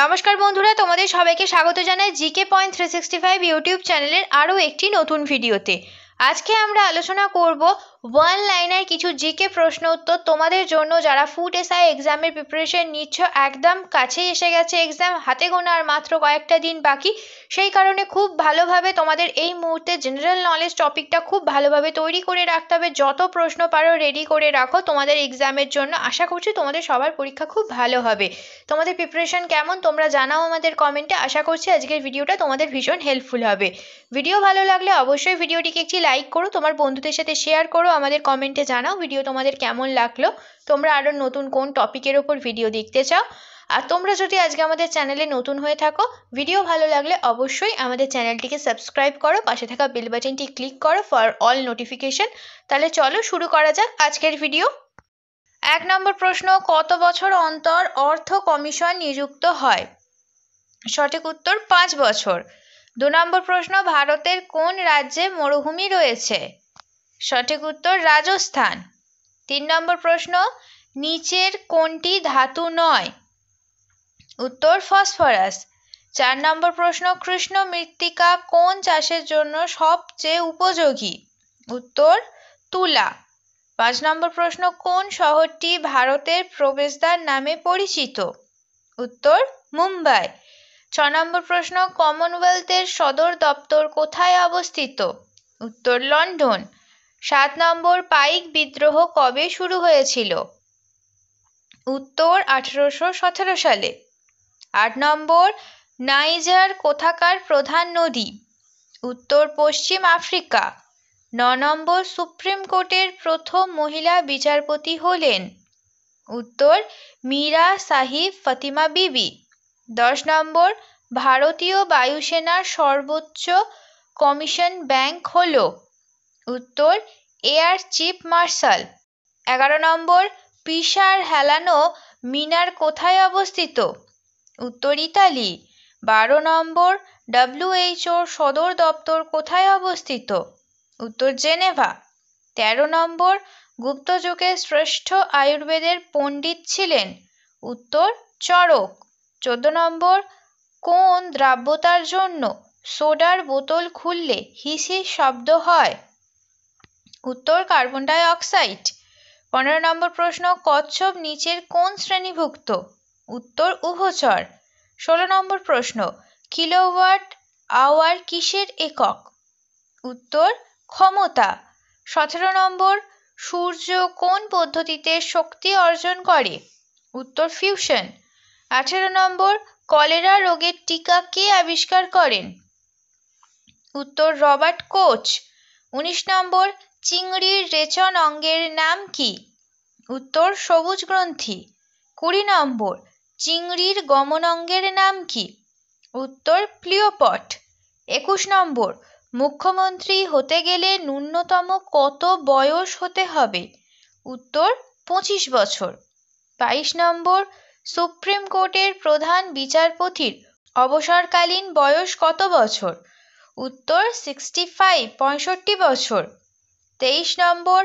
নমস্কার বন্ধুরা তোমাদের সবাইকে স্বাগত জানাই GK point three sixty five YouTube চ্যানেলের আরও একটি নতুন ভিডিওতে আজকে আমরা আলোচনা করব ওয়ান লাইনের কিছু জিকে প্রশ্ন উত্তর তোমাদের জন্য যারা ফুড এসআই এক্সামের প্রিপারেশন নিচ্ছ একদম কাছেই এসে গেছে এক্সাম হাতে গোনা আর মাত্র কয়েকটা দিন বাকি সেই কারণে খুব ভালোভাবে তোমাদের এই মুহূর্তে জেনারেল নলেজ টপিকটা খুব ভালোভাবে তৈরি করে রাখতে হবে যত প্রশ্ন পারো রেডি করে রাখো তোমাদের এক্সামের জন্য আশা করছি তোমাদের সবার পরীক্ষা খুব ভালো হবে তোমাদের প্রিপারেশন কেমন তোমরা জানাও আমাদের কমেন্টে আশা করছি আজকের ভিডিওটা তোমাদের ভীষণ হেল্পফুল হবে ভিডিও ভালো লাগলে অবশ্যই ভিডিওটিকে একটি লাইক করো তোমার বন্ধুদের সাথে শেয়ার করো আমাদের কমেন্টে জানাও ভিডিও তোমাদের কেমন লাগলো তোমরা আরও নতুন কোন টপিকের ওপর ভিডিও দেখতে চাও আর তোমরা যদি আজকে আমাদের চ্যানেলে নতুন হয়ে থাকো ভিডিও ভালো লাগলে অবশ্যই আমাদের চ্যানেলটিকে সাবস্ক্রাইব করো পাশে থাকা বেল বাটনটি ক্লিক করো ফর অল নোটিফিকেশন তাহলে চলো শুরু করা যাক আজকের ভিডিও এক নম্বর প্রশ্ন কত বছর অন্তর অর্থ কমিশন নিযুক্ত হয় সঠিক উত্তর পাঁচ বছর দু নম্বর প্রশ্ন ভারতের কোন রাজ্যে মরুভূমি রয়েছে সঠিক উত্তর রাজস্থান তিন নম্বর প্রশ্ন নিচের কোনটি ধাতু নয় উত্তর ফসফরাস চার নম্বর প্রশ্ন কৃষ্ণ মৃত্তিকা কোন চাষের জন্য সবচেয়ে উপযোগী উত্তর তুলা পাঁচ নম্বর প্রশ্ন কোন শহরটি ভারতের প্রবেশদ্বার নামে পরিচিত উত্তর মুম্বাই ছ নম্বর প্রশ্ন কমনওয়েলথের সদর দপ্তর কোথায় অবস্থিত উত্তর লন্ডন সাত নম্বর পাইক বিদ্রোহ কবে শুরু হয়েছিল উত্তর আঠেরোশো সতেরো সালে আট নম্বর নাইজার কোথাকার প্রধান নদী উত্তর পশ্চিম আফ্রিকা ন নম্বর সুপ্রিম কোর্টের প্রথম মহিলা বিচারপতি হলেন উত্তর মীরা সাহিব ফতিমা বিবি দশ নম্বর ভারতীয় বায়ুসেনার সর্বোচ্চ কমিশন ব্যাংক হল উত্তর এয়ার চিফ মার্শাল এগারো নম্বর পিসার হেলানো মিনার কোথায় অবস্থিত উত্তর ইতালি বারো নম্বর ডাব্লিউএইচও সদর দপ্তর কোথায় অবস্থিত উত্তর জেনেভা তেরো নম্বর গুপ্তযুগের শ্রেষ্ঠ আয়ুর্বেদের পণ্ডিত ছিলেন উত্তর চরক চোদ্দ নম্বর কোন দ্রাব্যতার জন্য সোডার বোতল খুললে হিসি শব্দ হয় উত্তর কার্বন ডাই অক্সাইড পনেরো নম্বর প্রশ্ন কচ্ছপ নিচের কোন শ্রেণীভুক্ত উত্তর উভচর ষোলো নম্বর প্রশ্ন কিলোওয়াট আওয়ার কিসের একক উত্তর ক্ষমতা সতেরো নম্বর সূর্য কোন পদ্ধতিতে শক্তি অর্জন করে উত্তর ফিউশন আঠেরো নম্বর কলেরা রোগের টিকা কে আবিষ্কার করেন উত্তর রবার্ট কোচ উনিশ নম্বর চিংড়ির রেচন অঙ্গের নাম কি উত্তর সবুজ গ্রন্থি কুড়ি নম্বর চিংড়ির গমন অঙ্গের নাম কি উত্তর প্লিওপট একুশ নম্বর মুখ্যমন্ত্রী হতে গেলে ন্যূনতম কত বয়স হতে হবে উত্তর পঁচিশ বছর বাইশ নম্বর সুপ্রিম কোর্টের প্রধান বিচারপতির অবসরকালীন বয়স কত বছর উত্তর সিক্সটি ফাইভ পঁয়ষট্টি বছর তেইশ নম্বর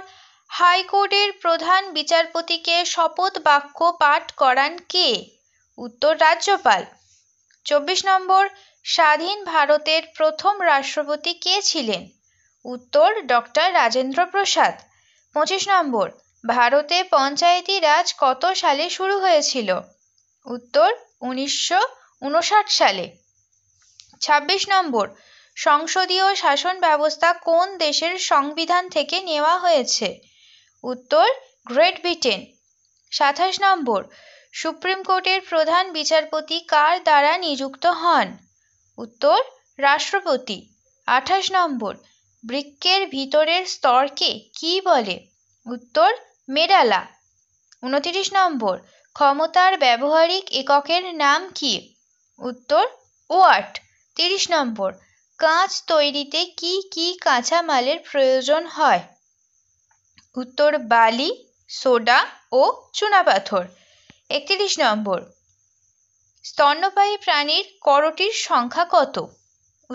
হাইকোর্টের প্রধান বিচারপতিকে শপথ বাক্য পাঠ করান কে উত্তর রাজ্যপাল চব্বিশ নম্বর স্বাধীন ভারতের প্রথম রাষ্ট্রপতি কে ছিলেন উত্তর ডক্টর রাজেন্দ্র প্রসাদ পঁচিশ নম্বর ভারতে পঞ্চায়েতি রাজ কত সালে শুরু হয়েছিল উত্তর উনিশশো উনষাট সালে ছাব্বিশ নম্বর সংসদীয় শাসন ব্যবস্থা কোন দেশের সংবিধান থেকে নেওয়া হয়েছে উত্তর গ্রেট ব্রিটেন সাতাশ নম্বর সুপ্রিম কোর্টের প্রধান বিচারপতি কার দ্বারা নিযুক্ত হন উত্তর রাষ্ট্রপতি আঠাশ নম্বর বৃক্ষের ভিতরের স্তরকে কি বলে উত্তর মেডালা উনতিরিশ নম্বর ক্ষমতার ব্যবহারিক এককের নাম কি উত্তর ওয়াট তিরিশ নম্বর কাঁচ তৈরিতে কি কি কাঁচামালের প্রয়োজন হয় উত্তর বালি সোডা ও চুনাপাথর একত্রিশ নম্বর স্তন্যপায়ী প্রাণীর করটির সংখ্যা কত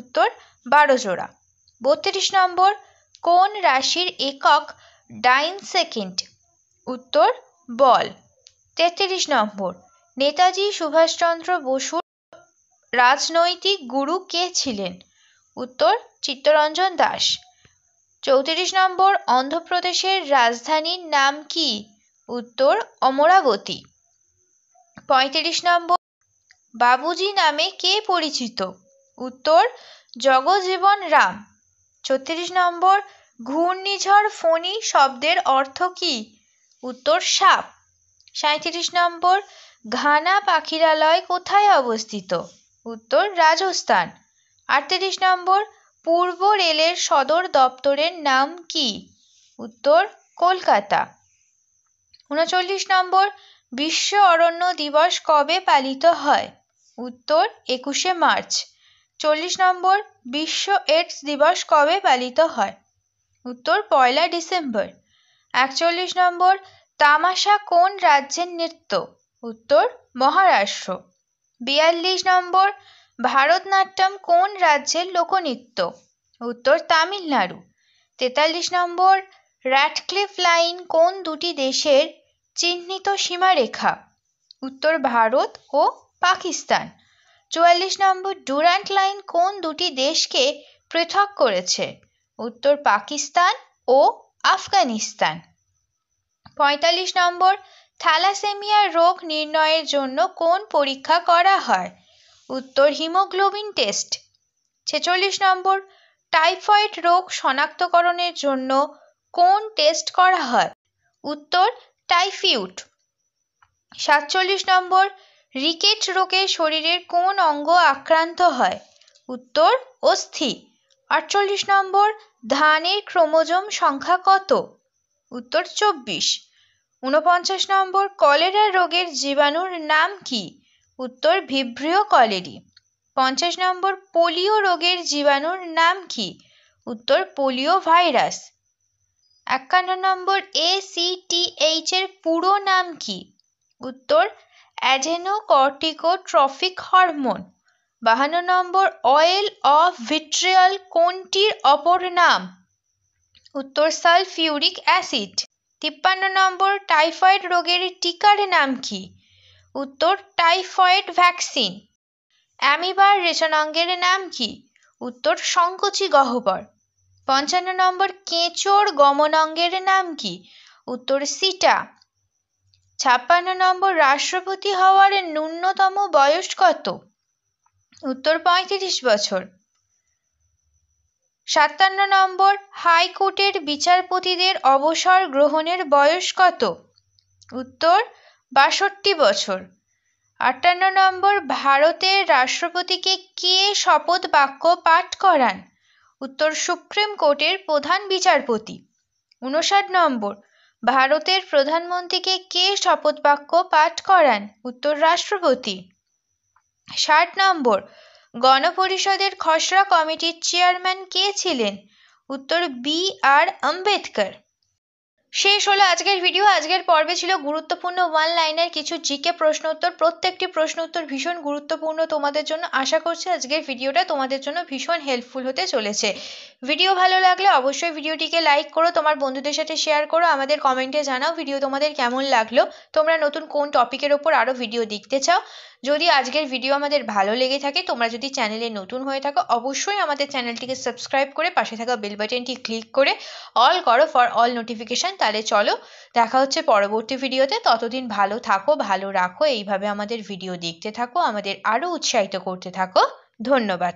উত্তর বারো জোড়া বত্রিশ নম্বর কোন রাশির একক ডাইন সেকেন্ড উত্তর বল তেত্রিশ নম্বর নেতাজি সুভাষচন্দ্র বসুর রাজনৈতিক গুরু কে ছিলেন উত্তর চিত্তরঞ্জন দাস চৌত্রিশ নম্বর অন্ধ্রপ্রদেশের রাজধানীর নাম কি উত্তর অমরাবতী পঁয়ত্রিশ নম্বর বাবুজি নামে কে পরিচিত উত্তর জগজীবন রাম ছত্রিশ নম্বর ঘূর্ণিঝড় ফণি শব্দের অর্থ কী উত্তর সাপ সাঁত্রিশ নম্বর ঘানা পাখিরালয় কোথায় অবস্থিত উত্তর রাজস্থান আটত্রিশ নম্বর পূর্ব রেলের সদর দপ্তরের নাম কি উত্তর কলকাতা উনচল্লিশ নম্বর বিশ্ব অরণ্য দিবস কবে পালিত হয় উত্তর একুশে মার্চ চল্লিশ নম্বর বিশ্ব এডস দিবস কবে পালিত হয় উত্তর পয়লা ডিসেম্বর একচল্লিশ নম্বর তামাশা কোন রাজ্যের নৃত্য উত্তর মহারাষ্ট্র বিয়াল্লিশ নম্বর ভারতনাট্যম কোন রাজ্যের লোকনৃত্য উত্তর তামিলনাড়ু তেতাল্লিশ নম্বর র্যাটক্লিফ লাইন কোন দুটি দেশের চিহ্নিত সীমারেখা উত্তর ভারত ও পাকিস্তান চুয়াল্লিশ নম্বর ডুরান্ট লাইন কোন দুটি দেশকে পৃথক করেছে উত্তর পাকিস্তান ও আফগানিস্তান পঁয়তাল্লিশ নম্বর থ্যালাসেমিয়া রোগ নির্ণয়ের জন্য কোন পরীক্ষা করা হয় উত্তর হিমোগ্লোবিন টেস্ট ছেচল্লিশ নম্বর টাইফয়েড রোগ শনাক্তকরণের জন্য কোন টেস্ট করা হয় উত্তর টাইফিউট সাতচল্লিশ নম্বর রিকেট রোগে শরীরের কোন অঙ্গ আক্রান্ত হয় উত্তর অস্থি আটচল্লিশ নম্বর ধানের ক্রোমোজোম সংখ্যা কত উত্তর চব্বিশ ঊনপঞ্চাশ নম্বর কলেরা রোগের জীবাণুর নাম কি উত্তর ভিব্রিও কলেরি পঞ্চাশ নম্বর পোলিও রোগের জীবাণুর নাম কি উত্তর পোলিও ভাইরাস একান্ন নম্বর এইচ এর পুরো নাম কি উত্তর ট্রফিক হরমোন বাহান্ন নম্বর অয়েল অফ ভিট্রিয়াল কোনটির অপর নাম উত্তর সালফিউরিক অ্যাসিড তিপ্পান্ন নম্বর টাইফয়েড রোগের টিকার নাম কি উত্তর টাইফয়েড ভ্যাকসিন অ্যামিবার রেচনাঙ্গের নাম কি উত্তর সংকোচী গহ্বর পঞ্চান্ন নম্বর কেঁচোর অঙ্গের নাম কি উত্তর সিটা ছাপ্পান্ন নম্বর রাষ্ট্রপতি হওয়ার ন্যূনতম বয়স কত উত্তর পঁয়ত্রিশ বছর সাতান্ন নম্বর হাইকোর্টের বিচারপতিদের অবসর গ্রহণের বয়স কত উত্তর বাষট্টি বছর আটান্ন নম্বর ভারতের রাষ্ট্রপতিকে কে শপথ বাক্য পাঠ করান উত্তর সুপ্রিম কোর্টের প্রধান বিচারপতি উনষাট নম্বর ভারতের প্রধানমন্ত্রীকে কে শপথ বাক্য পাঠ করান উত্তর রাষ্ট্রপতি ষাট নম্বর গণপরিষদের খসড়া কমিটির চেয়ারম্যান কে ছিলেন উত্তর বি আর আম্বেদকর শেষ হলো আজকের ভিডিও আজকের পর্বে ছিল গুরুত্বপূর্ণ ওয়ান লাইনের কিছু জিকে প্রশ্ন উত্তর প্রত্যেকটি প্রশ্ন উত্তর ভীষণ গুরুত্বপূর্ণ তোমাদের জন্য আশা করছি আজকের ভিডিওটা তোমাদের জন্য ভীষণ হেল্পফুল হতে চলেছে ভিডিও ভালো লাগলে অবশ্যই ভিডিওটিকে লাইক করো তোমার বন্ধুদের সাথে শেয়ার করো আমাদের কমেন্টে জানাও ভিডিও তোমাদের কেমন লাগলো তোমরা নতুন কোন টপিকের ওপর আরও ভিডিও দেখতে চাও যদি আজকের ভিডিও আমাদের ভালো লেগে থাকে তোমরা যদি চ্যানেলে নতুন হয়ে থাকো অবশ্যই আমাদের চ্যানেলটিকে সাবস্ক্রাইব করে পাশে থাকা বেল বাটনটি ক্লিক করে অল করো ফর অল নোটিফিকেশান তাহলে চলো দেখা হচ্ছে পরবর্তী ভিডিওতে ততদিন ভালো থাকো ভালো রাখো এইভাবে আমাদের ভিডিও দেখতে থাকো আমাদের আরও উৎসাহিত করতে থাকো ধন্যবাদ